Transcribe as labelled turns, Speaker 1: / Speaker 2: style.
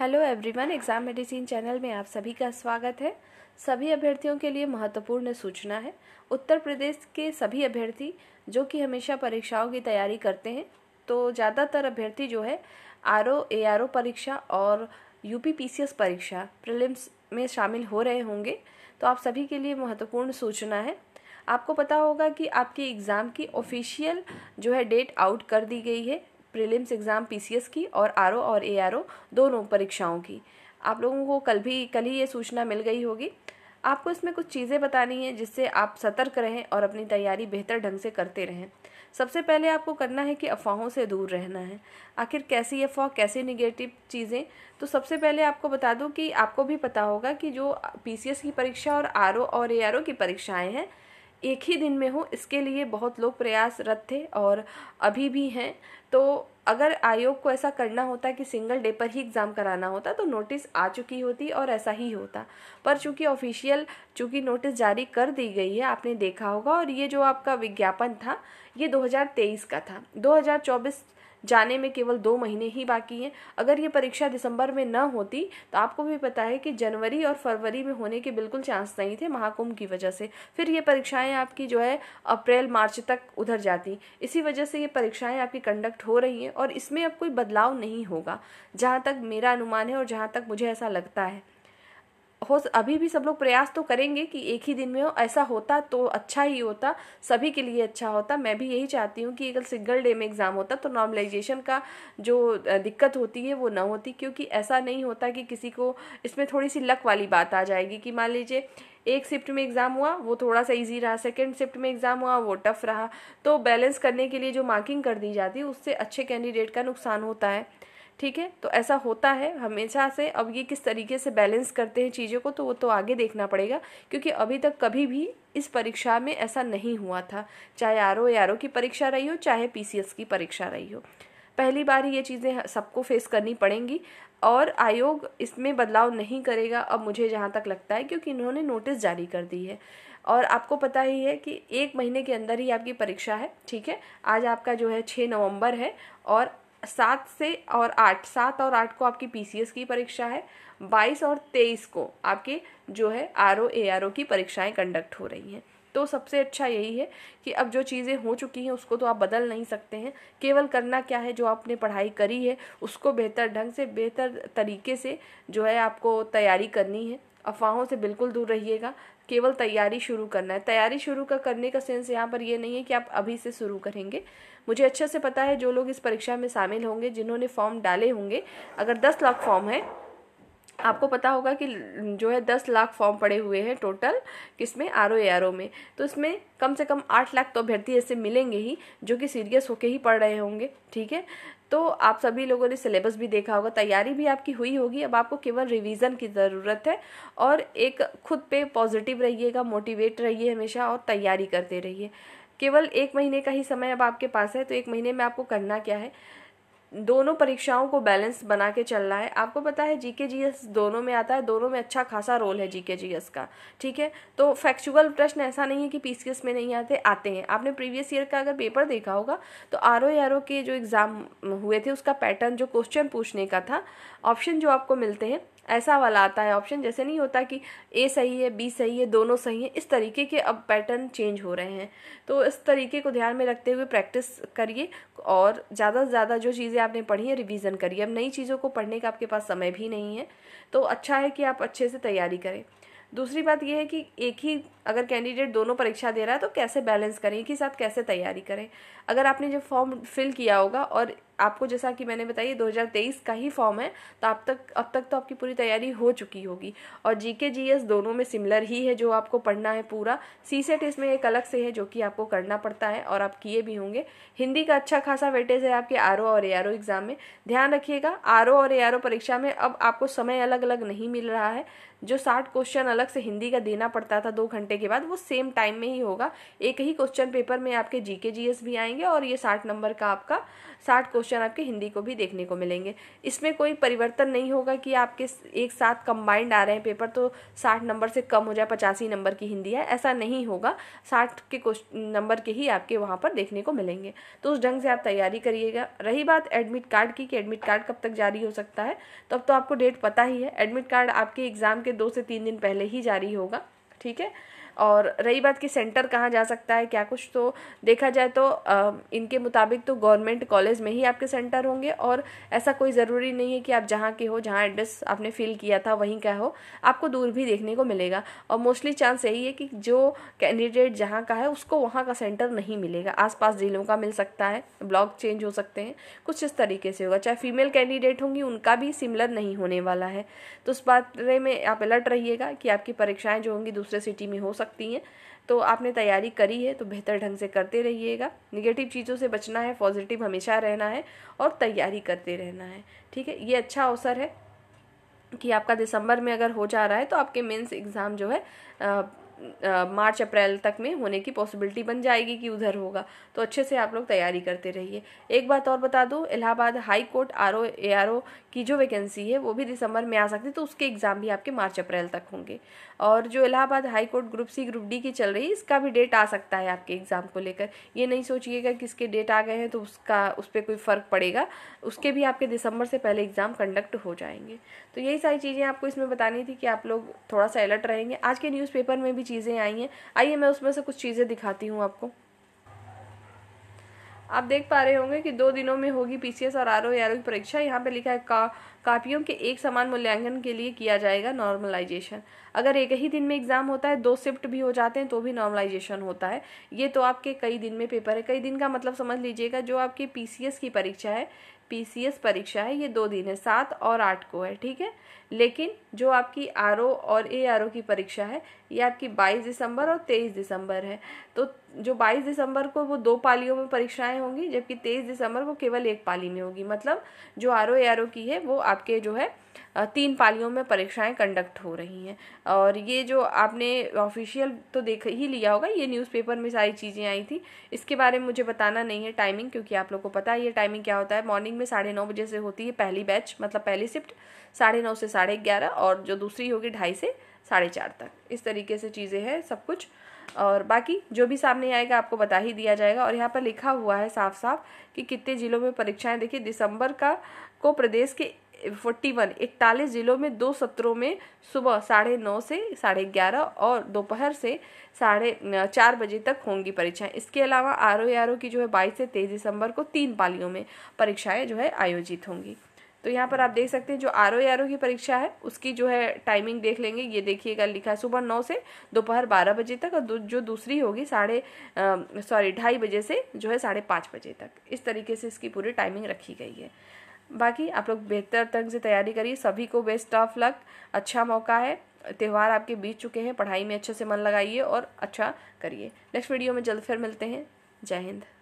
Speaker 1: hello everyone exam medicine channel में आप सभी का स्वागत है सभी अभ्यर्थियों के लिए महत्वपूर्ण सूचना है उत्तर प्रदेश के सभी अभ्यर्थी जो कि हमेशा परीक्षाओं की तैयारी करते हैं तो ज़्यादातर अभ्यर्थी जो है are O A R O परीक्षा और U P P C S परीक्षा प्रिलिम्स में शामिल हो रहे होंगे तो आप सभी के लिए महत्वपूर्ण सूचना है आपको पता होगा कि आपकी एग्ज़ाम की ऑफिशियल जो है डेट आउट कर दी गई है प्रीलिम्स एग्ज़ाम पीसीएस की और आर और ए दोनों परीक्षाओं की आप लोगों को कल भी कल ही ये सूचना मिल गई होगी आपको इसमें कुछ चीज़ें बतानी है जिससे आप सतर्क रहें और अपनी तैयारी बेहतर ढंग से करते रहें सबसे पहले आपको करना है कि अफवाहों से दूर रहना है आखिर कैसी अफवाह कैसी निगेटिव चीज़ें तो सबसे पहले आपको बता दूं कि आपको भी पता होगा कि जो पीसीएस की परीक्षा और आर और ए की परीक्षाएं हैं एक ही दिन में हो इसके लिए बहुत लोग प्रयासरत थे और अभी भी हैं तो अगर आयोग को ऐसा करना होता कि सिंगल डे पर ही एग्ज़ाम कराना होता तो नोटिस आ चुकी होती और ऐसा ही होता पर चूंकि ऑफिशियल चूंकि नोटिस जारी कर दी गई है आपने देखा होगा और ये जो आपका विज्ञापन था ये 2023 का था 2024 जाने में केवल दो महीने ही बाकी हैं अगर ये परीक्षा दिसंबर में न होती तो आपको भी पता है कि जनवरी और फरवरी में होने के बिल्कुल चांस नहीं थे महाकुंभ की वजह से फिर ये परीक्षाएं आपकी जो है अप्रैल मार्च तक उधर जाती इसी वजह से ये परीक्षाएं आपकी कंडक्ट हो रही हैं और इसमें अब कोई बदलाव नहीं होगा जहाँ तक मेरा अनुमान है और जहाँ तक मुझे ऐसा लगता है हो अभी भी सब लोग प्रयास तो करेंगे कि एक ही दिन में हो ऐसा होता तो अच्छा ही होता सभी के लिए अच्छा होता मैं भी यही चाहती हूँ कि अगर सिंगल डे में एग्ज़ाम होता तो नॉर्मलाइजेशन का जो दिक्कत होती है वो ना होती क्योंकि ऐसा नहीं होता कि किसी को इसमें थोड़ी सी लक वाली बात आ जाएगी कि मान लीजिए एक शिफ्ट में एग्ज़ाम हुआ वो थोड़ा सा इजी रहा सेकंड शिफ्ट में एग्ज़ाम हुआ वो टफ रहा तो बैलेंस करने के लिए जो मार्किंग कर दी जाती है उससे अच्छे कैंडिडेट का नुकसान होता है ठीक है तो ऐसा होता है हमेशा से अब ये किस तरीके से बैलेंस करते हैं चीज़ों को तो वो तो आगे देखना पड़ेगा क्योंकि अभी तक कभी भी इस परीक्षा में ऐसा नहीं हुआ था चाहे आर ओ आर ओ की परीक्षा रही हो चाहे पी सी एस की परीक्षा रही हो पहली बार ये चीज़ें सबको फेस करनी पड़ेंगी और आयोग इसमें बदलाव नहीं करेगा अब मुझे जहाँ तक लगता है क्योंकि इन्होंने नोटिस जारी कर दी है और आपको पता ही है कि एक महीने के अंदर ही आपकी परीक्षा है ठीक है आज आपका जो है छः नवंबर है और सात से और आठ सात और आठ को आपकी पीसीएस की परीक्षा है बाईस और तेईस को आपके जो है are O A R O की परीक्षाएं कंडक्ट हो रही हैं तो सबसे अच्छा यही है कि अब जो चीज़ें हो चुकी हैं उसको तो आप बदल नहीं सकते हैं केवल करना क्या है जो आपने पढ़ाई करी है उसको बेहतर ढंग से बेहतर तरीके से जो है आपको तैयारी करनी है अफवाहों से बिल्कुल दूर रहिएगा केवल तैयारी शुरू करना है तैयारी शुरू का करने का सेंस यहाँ पर यह नहीं है कि आप अभी से शुरू करेंगे मुझे अच्छे से पता है जो लोग इस परीक्षा में शामिल होंगे जिन्होंने फॉर्म डाले होंगे अगर दस लाख फॉर्म हैं आपको पता होगा कि जो है दस लाख फॉर्म पड़े हुए हैं टोटल किसमें आर ओ आर ओ में तो इसमें कम से कम आठ लाख तो अभ्यर्थी ऐसे मिलेंगे ही जो कि सीरियस होके ही पढ़ रहे होंगे ठीक है तो आप सभी लोगों ने सिलेबस भी देखा होगा तैयारी भी आपकी हुई होगी अब आपको केवल रिवीजन की ज़रूरत है और एक खुद पे पॉजिटिव रहिएगा मोटिवेट रहिए हमेशा और तैयारी करते रहिए केवल एक महीने का ही समय अब आपके पास है तो एक महीने में आपको करना क्या है दोनों परीक्षाओं को बैलेंस बना के चलना है आपको पता है जीके जीएस दोनों में आता है दोनों में अच्छा खासा रोल है जीके जीएस का ठीक है तो फैक्चुअल प्रश्न ऐसा नहीं है कि पीसीएस में नहीं आते आते हैं आपने प्रीवियस ईयर का अगर पेपर देखा होगा तो आर ओ आर ओ के जो एग्ज़ाम हुए थे उसका पैटर्न जो क्वेश्चन पूछने का था ऑप्शन जो आपको मिलते हैं ऐसा वाला आता है ऑप्शन जैसे नहीं होता कि ए सही है बी सही है दोनों सही है इस तरीके के अब पैटर्न चेंज हो रहे हैं तो इस तरीके को ध्यान में रखते हुए प्रैक्टिस करिए और ज़्यादा से ज़्यादा जो चीज़ें आपने पढ़ी है रिविज़न करिए अब नई चीज़ों को पढ़ने का आपके पास समय भी नहीं है तो अच्छा है कि आप अच्छे से तैयारी करें दूसरी बात यह है कि एक ही अगर कैंडिडेट दोनों परीक्षा दे रहा है तो कैसे बैलेंस करें एक ही साथ कैसे तैयारी करें अगर आपने जब फॉर्म फिल किया होगा और आपको जैसा कि मैंने बताया तेईस का ही फॉर्म है तो आप तक अब तक तो आपकी पूरी तैयारी हो चुकी होगी और जी के जी एस दोनों में सिमिलर ही है जो आपको पढ़ना है पूरा सी सेट इसमें एक अलग से है जो कि आपको करना पड़ता है और आप किए भी होंगे हिंदी का अच्छा खासा वेटेज है आपके आर और ए एग्ज़ाम में ध्यान रखिएगा आर और ए परीक्षा में अब आपको समय अलग अलग नहीं मिल रहा है जो साठ क्वेश्चन अलग से हिंदी का देना पड़ता था दो घंटे के बाद वो सेम टाइम में ही होगा एक ही क्वेश्चन पेपर में आपके जी के जी एस भी आएंगे और ये साठ नंबर का आपका साठ क्वेश्चन क्वेश्चन आपके हिंदी को भी देखने को मिलेंगे इसमें कोई परिवर्तन नहीं होगा कि आपके एक साथ कंबाइंड आ रहे हैं पेपर तो साठ नंबर से कम हो जाए पचासी नंबर की हिंदी है ऐसा नहीं होगा साठ के नंबर के ही आपके वहाँ पर देखने को मिलेंगे तो उस ढंग से आप तैयारी करिएगा रही बात एडमिट कार्ड की कि एडमिट कार्ड कब तक जारी हो सकता है तो अब तो आपको डेट पता ही है एडमिट कार्ड आपके एग्ज़ाम के दो से तीन दिन पहले ही जारी होगा ठीक है और रही बात कि सेंटर कहाँ जा सकता है क्या कुछ तो देखा जाए तो इनके मुताबिक तो गवर्नमेंट कॉलेज में ही आपके सेंटर होंगे और ऐसा कोई ज़रूरी नहीं है कि आप जहाँ के हो जहाँ एड्रेस आपने फिल किया था वहीं का हो आपको दूर भी देखने को मिलेगा और मोस्टली चांस यही है कि जो कैंडिडेट जहाँ का है उसको वहाँ का सेंटर नहीं मिलेगा आसपास ज़िलों का मिल सकता है ब्लॉक चेंज हो सकते हैं कुछ इस तरीके से होगा चाहे फीमेल कैंडिडेट होंगी उनका भी सिमिलर नहीं होने वाला है तो उस बारे में आप अलर्ट रहिएगा कि आपकी परीक्षाएँ जो होंगी दूसरे सिटी में हो सकती सकती हैं तो आपने तैयारी करी है तो बेहतर ढंग से करते रहिएगा निगेटिव चीज़ों से बचना है पॉजिटिव हमेशा रहना है और तैयारी करते रहना है ठीक है ये अच्छा अवसर है कि आपका दिसंबर में अगर हो जा रहा है तो आपके मेंस एग्ज़ाम जो है आ, मार्च अप्रैल तक में होने की पॉसिबिलिटी बन जाएगी कि उधर होगा तो अच्छे से आप लोग तैयारी करते रहिए एक बात और बता दूँ Allahabad high court R O A R O की जो वैकेंसी है वो भी दिसंबर में आ सकती है तो उसके एग्ज़ाम भी आपके मार्च अप्रैल तक होंगे और जो Allahabad high court group C group D की चल रही है इसका भी डेट आ सकता है आपके एग्ज़ाम को लेकर ये नहीं सोचिएगा कि इसके डेट आ गए हैं तो उसका उस पर कोई फ़र्क पड़ेगा उसके भी आपके दिसंबर से पहले एग्ज़ाम कंडक्ट हो जाएंगे तो यही सारी चीज़ें आपको इसमें बतानी थी कि आप लोग थोड़ा सा अलर्ट रहेंगे आज के न्यूज़पेपर में भी चीज़ें आई हैं आइए मैं उसमें से कुछ चीज़ें दिखाती हूँ आपको आप देख पा रहे होंगे कि दो दिनों में होगी पीसीएस और आर ओ की परीक्षा यहाँ पे लिखा है का कापियों के एक समान मूल्यांकन के लिए किया जाएगा नॉर्मलाइजेशन अगर एक ही दिन में एग्ज़ाम होता है दो शिफ्ट भी हो जाते हैं तो भी नॉर्मलाइजेशन होता है ये तो आपके कई दिन में पेपर है कई दिन का मतलब समझ लीजिएगा जो आपकी पी की परीक्षा है पीसीएस परीक्षा है ये दो दिन है सात और आठ को है ठीक है लेकिन जो आपकी आर और ए आर की परीक्षा है ये आपकी 22 दिसंबर और 23 दिसंबर है तो जो 22 दिसंबर को वो दो पालियों में परीक्षाएं होंगी जबकि 23 दिसंबर को केवल एक पाली में होगी मतलब जो आर ओ ए आर की है वो आपके जो है तीन पालियों में परीक्षाएं कंडक्ट हो रही हैं और ये जो आपने ऑफिशियल तो देख ही लिया होगा ये न्यूज़पेपर में सारी चीज़ें आई थी इसके बारे में मुझे बताना नहीं है टाइमिंग क्योंकि आप लोग को पता है ये टाइमिंग क्या होता है मॉर्निंग में साढ़े नौ बजे से होती है पहली बैच मतलब पहली शिफ्ट साढ़े नौ से साढ़े ग्यारह और जो दूसरी होगी ढाई से साढ़े चार तक इस तरीके से चीज़ें हैं सब कुछ और बाकी जो भी सामने आएगा आपको बता ही दिया जाएगा और यहाँ पर लिखा हुआ है साफ साफ कि कितने जिलों में परीक्षाएं देखिए दिसंबर का को प्रदेश के फोर्टी वन इकतालीस जिलों में दो सत्रों में सुबह साढ़े नौ से साढ़े ग्यारह और दोपहर से साढ़े चार बजे तक होंगी परीक्षाएं इसके अलावा आर ओ आर ओ की जो है बाईस से तेईस दिसंबर को तीन पालियों में परीक्षाएं जो है आयोजित होंगी तो यहाँ पर आप देख सकते हैं जो आर ओ आर ओ की परीक्षा है उसकी जो है टाइमिंग देख लेंगे ये देखिएगा लिखा है सुबह नौ से दोपहर बारह बजे तक और जो दूसरी होगी साढ़े सॉरी ढाई बजे से जो है साढ़े पाँच बजे तक इस तरीके से इसकी पूरी टाइमिंग रखी गई है बाकी आप लोग बेहतर ढंग से तैयारी करिए सभी को बेस्ट ऑफ लक अच्छा मौका है त्यौहार आपके बीत चुके हैं पढ़ाई में अच्छे से मन लगाइए और अच्छा करिए नेक्स्ट वीडियो में जल्द फिर मिलते हैं जय हिंद